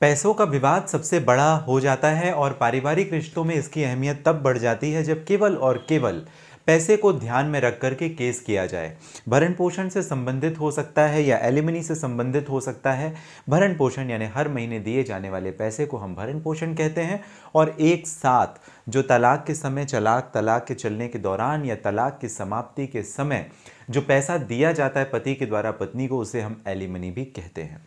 पैसों का विवाद सबसे बड़ा हो जाता है और पारिवारिक रिश्तों में इसकी अहमियत तब बढ़ जाती है जब केवल और केवल पैसे को ध्यान में रख कर के केस किया जाए भरण पोषण से संबंधित हो सकता है या एलिमनी से संबंधित हो सकता है भरण पोषण यानी हर महीने दिए जाने वाले पैसे को हम भरण पोषण कहते हैं और एक साथ जो तलाक के समय चलाक तलाक के चलने के दौरान या तलाक की समाप्ति के समय जो पैसा दिया जाता है पति के द्वारा पत्नी को उसे हम एलिमनी भी कहते हैं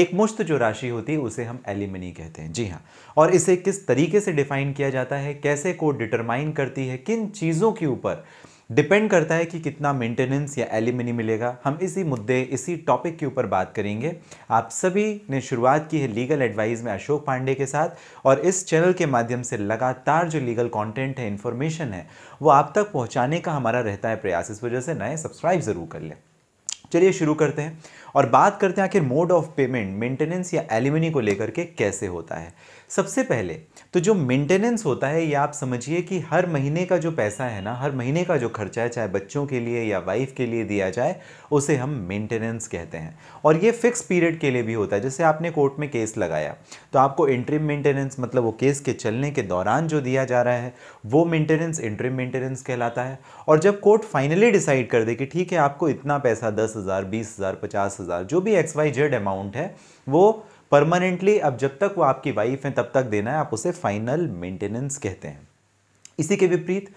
एक मुश्त जो राशि होती है उसे हम एलिमनी कहते हैं जी हाँ और इसे किस तरीके से डिफाइन किया जाता है कैसे को डिटरमाइन करती है किन चीज़ों के ऊपर डिपेंड करता है कि कितना मेंटेनेंस या एल्यूमिनी मिलेगा हम इसी मुद्दे इसी टॉपिक के ऊपर बात करेंगे आप सभी ने शुरुआत की है लीगल एडवाइस में अशोक पांडे के साथ और इस चैनल के माध्यम से लगातार जो लीगल कॉन्टेंट है इन्फॉर्मेशन है वो आप तक पहुँचाने का हमारा रहता है प्रयास इस वजह से नए सब्सक्राइब ज़रूर कर लें चलिए शुरू करते हैं और बात करते हैं आखिर मोड ऑफ पेमेंट मेंटेनेंस या एलिमनी को लेकर के कैसे होता है सबसे पहले तो जो मेंटेनेंस होता है ये आप समझिए कि हर महीने का जो पैसा है ना हर महीने का जो खर्चा है चाहे बच्चों के लिए या वाइफ के लिए दिया जाए उसे हम मेंटेनेंस कहते हैं और ये फिक्स पीरियड के लिए भी होता है जैसे आपने कोर्ट में केस लगाया तो आपको इंट्रीम मेंटेनेंस मतलब वो केस के चलने के दौरान जो दिया जा रहा है वो मेंटेनेंस इंट्रीम मेंटेनेंस कहलाता है और जब कोर्ट फाइनली डिसाइड कर दे कि ठीक है आपको इतना पैसा दस हज़ार बीस हज़ार पचास हज़ार जो भी एक्स वाई जेड अमाउंट है वो परमानेंटली अब जब तक वो आपकी वाइफ हैं तब तक देना है आप उसे फाइनल मेंटेनेंस कहते हैं इसी के विपरीत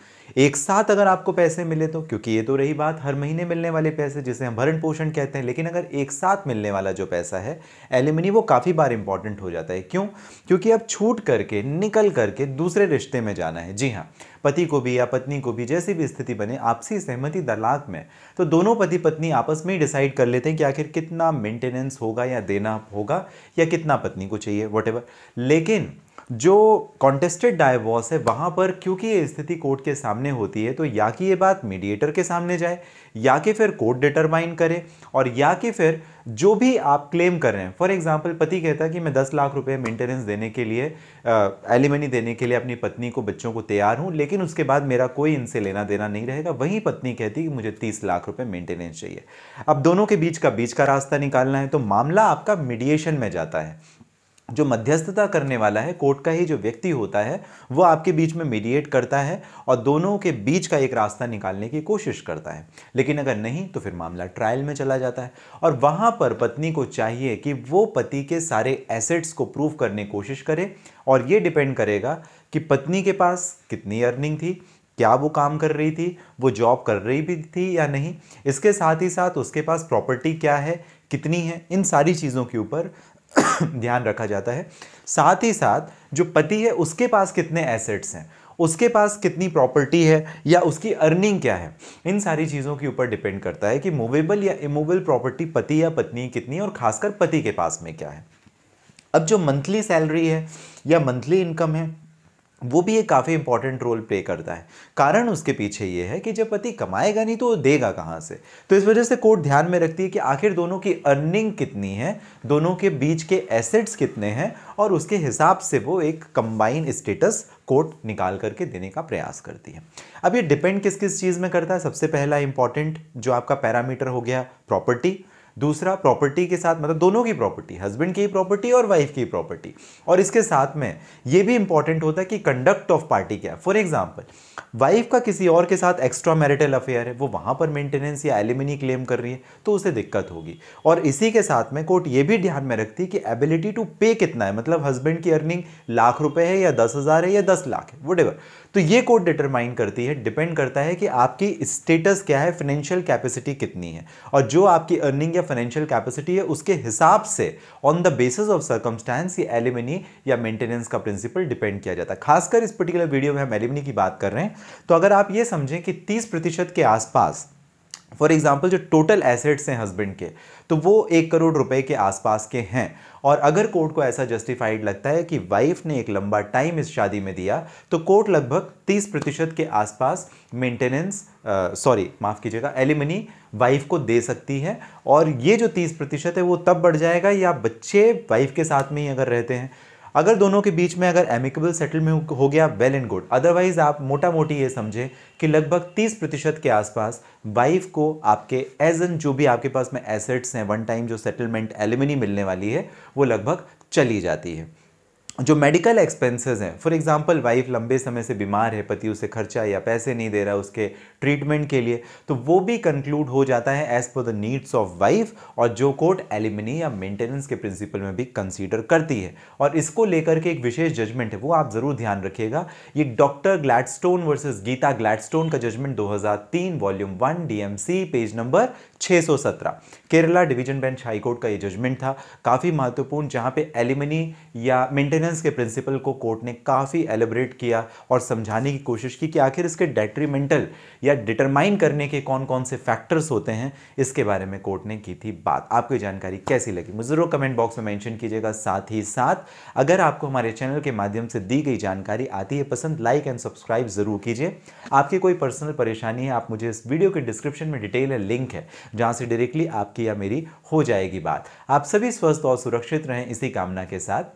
एक साथ अगर आपको पैसे मिले तो क्योंकि ये तो रही बात हर महीने मिलने वाले पैसे जिसे हम भरण पोषण कहते हैं लेकिन अगर एक साथ मिलने वाला जो पैसा है एलिमनी वो काफ़ी बार इंपॉर्टेंट हो जाता है क्यों क्योंकि अब छूट करके निकल करके दूसरे रिश्ते में जाना है जी हाँ पति को भी या पत्नी को भी जैसी भी स्थिति बने आपसी सहमति दलाक में तो दोनों पति पत्नी आपस में ही डिसाइड कर लेते हैं कि आखिर कितना मेंटेनेंस होगा या देना होगा या कितना पत्नी को चाहिए वट लेकिन जो कॉन्टेस्टेड डायवोर्स है वहाँ पर क्योंकि ये स्थिति कोर्ट के सामने होती है तो या कि ये बात मीडिएटर के सामने जाए या कि फिर कोर्ट डिटरमाइन करे और या कि फिर जो भी आप क्लेम कर रहे हैं फॉर एग्जाम्पल पति कहता है कि मैं दस लाख रुपए मेंटेनेंस देने के लिए एलिमनी देने के लिए अपनी पत्नी को बच्चों को तैयार हूँ लेकिन उसके बाद मेरा कोई इनसे लेना देना नहीं रहेगा वहीं पत्नी कहती कि मुझे तीस लाख रुपये मेंटेनेंस चाहिए अब दोनों के बीच का बीच का रास्ता निकालना है तो मामला आपका मीडिएशन में जाता है जो मध्यस्थता करने वाला है कोर्ट का ही जो व्यक्ति होता है वो आपके बीच में मीडिएट करता है और दोनों के बीच का एक रास्ता निकालने की कोशिश करता है लेकिन अगर नहीं तो फिर मामला ट्रायल में चला जाता है और वहाँ पर पत्नी को चाहिए कि वो पति के सारे एसेट्स को प्रूव करने की कोशिश करे और ये डिपेंड करेगा कि पत्नी के पास कितनी अर्निंग थी क्या वो काम कर रही थी वो जॉब कर रही भी थी या नहीं इसके साथ ही साथ उसके पास प्रॉपर्टी क्या है कितनी है इन सारी चीज़ों के ऊपर ध्यान रखा जाता है साथ ही साथ जो पति है उसके पास कितने एसेट्स हैं उसके पास कितनी प्रॉपर्टी है या उसकी अर्निंग क्या है इन सारी चीज़ों के ऊपर डिपेंड करता है कि मूवेबल या इमूवेबल प्रॉपर्टी पति या पत्नी कितनी है और खासकर पति के पास में क्या है अब जो मंथली सैलरी है या मंथली इनकम है वो भी एक काफ़ी इंपॉर्टेंट रोल प्ले करता है कारण उसके पीछे ये है कि जब पति कमाएगा नहीं तो वो देगा कहाँ से तो इस वजह से कोर्ट ध्यान में रखती है कि आखिर दोनों की अर्निंग कितनी है दोनों के बीच के एसेट्स कितने हैं और उसके हिसाब से वो एक कंबाइन स्टेटस कोर्ट निकाल करके देने का प्रयास करती है अब ये डिपेंड किस किस चीज़ में करता है सबसे पहला इंपॉर्टेंट जो आपका पैरामीटर हो गया प्रॉपर्टी दूसरा प्रॉपर्टी के साथ मतलब दोनों की प्रॉपर्टी हस्बैंड की प्रॉपर्टी और वाइफ की प्रॉपर्टी और इसके साथ में ये भी इंपॉर्टेंट होता है कि कंडक्ट ऑफ पार्टी क्या है फॉर एग्जाम्पल वाइफ का किसी और के साथ एक्स्ट्रा मैरिटल अफेयर है वो वहाँ पर मेंटेनेंस या एलिमिनी क्लेम कर रही है तो उसे दिक्कत होगी और इसी के साथ में कोर्ट ये भी ध्यान में रखती है कि एबिलिटी टू पे कितना है मतलब हस्बैंड की अर्निंग लाख रुपए है या दस हज़ार है या दस लाख है वट तो ये कोड डिटरमाइन करती है डिपेंड करता है कि आपकी स्टेटस क्या है फाइनेंशियल कैपेसिटी कितनी है और जो आपकी अर्निंग या फाइनेंशियल कैपेसिटी है उसके हिसाब से on the basis of circumstances ये एलिमिनी या मेंटेनेंस का प्रिंसिपल डिपेंड किया जाता है खासकर इस पर्टिकुलर वीडियो में हम एलिमिनी की बात कर रहे हैं तो अगर आप ये समझें कि तीस के आसपास फॉर एग्ज़ाम्पल जो टोटल एसेट्स हैं हस्बैंड के तो वो एक करोड़ रुपए के आसपास के हैं और अगर कोर्ट को ऐसा जस्टिफाइड लगता है कि वाइफ ने एक लंबा टाइम इस शादी में दिया तो कोर्ट लगभग 30 प्रतिशत के आसपास मेंटेनेंस सॉरी माफ़ कीजिएगा एलिमनी वाइफ को दे सकती है और ये जो 30 प्रतिशत है वो तब बढ़ जाएगा या बच्चे वाइफ के साथ में ही अगर रहते हैं अगर दोनों के बीच में अगर एमिकेबल सेटलमेंट हो गया वेल एंड गुड अदरवाइज आप मोटा मोटी ये समझें कि लगभग 30 प्रतिशत के आसपास वाइफ को आपके एज एन जो भी आपके पास में एसेट्स हैं वन टाइम जो सेटलमेंट एलिमिनी मिलने वाली है वो लगभग चली जाती है जो मेडिकल एक्सपेंसेस हैं फॉर एग्जांपल वाइफ लंबे समय से बीमार है पति उसे खर्चा या पैसे नहीं दे रहा उसके ट्रीटमेंट के लिए तो वो भी कंक्लूड हो जाता है as per the needs of wife और जो कोर्ट एलिमिनी या मेंटेनेंस के प्रिंसिपल में भी कंसीडर करती है और इसको लेकर के एक विशेष जजमेंट है वो आप ज़रूर ध्यान रखिएगा ये doctor Gladstone versus Geeta Gladstone का जजमेंट दो volume one D page number छः केरला डिवीजन बेंच हाईकोर्ट का ये जजमेंट था काफ़ी महत्वपूर्ण जहाँ पे एलिमिनी या मेंटेनेंस फाइनेंस के प्रिंसिपल को कोर्ट ने काफ़ी एलिब्रेट किया और समझाने की कोशिश की कि आखिर इसके डेट्रीमेंटल या डिटरमाइन करने के कौन कौन से फैक्टर्स होते हैं इसके बारे में कोर्ट ने की थी बात आपको जानकारी कैसी लगी मुझे ज़रूर कमेंट बॉक्स में मैंशन कीजिएगा साथ ही साथ अगर आपको हमारे चैनल के माध्यम से दी गई जानकारी आती है पसंद लाइक एंड सब्सक्राइब ज़रूर कीजिए आपकी कोई पर्सनल परेशानी है आप मुझे इस वीडियो के डिस्क्रिप्शन में डिटेल है लिंक है जहाँ से डायरेक्टली आपकी या मेरी हो जाएगी बात आप सभी स्वस्थ और सुरक्षित रहें इसी कामना के साथ